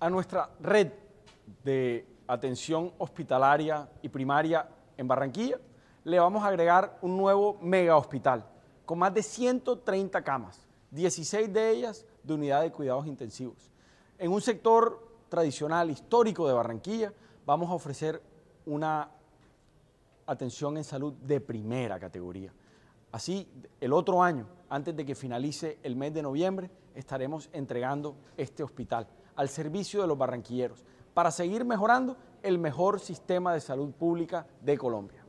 a nuestra red de atención hospitalaria y primaria en Barranquilla, le vamos a agregar un nuevo mega hospital con más de 130 camas, 16 de ellas de unidad de cuidados intensivos. En un sector tradicional histórico de Barranquilla, vamos a ofrecer una atención en salud de primera categoría. Así, el otro año antes de que finalice el mes de noviembre, estaremos entregando este hospital al servicio de los barranquilleros para seguir mejorando el mejor sistema de salud pública de Colombia.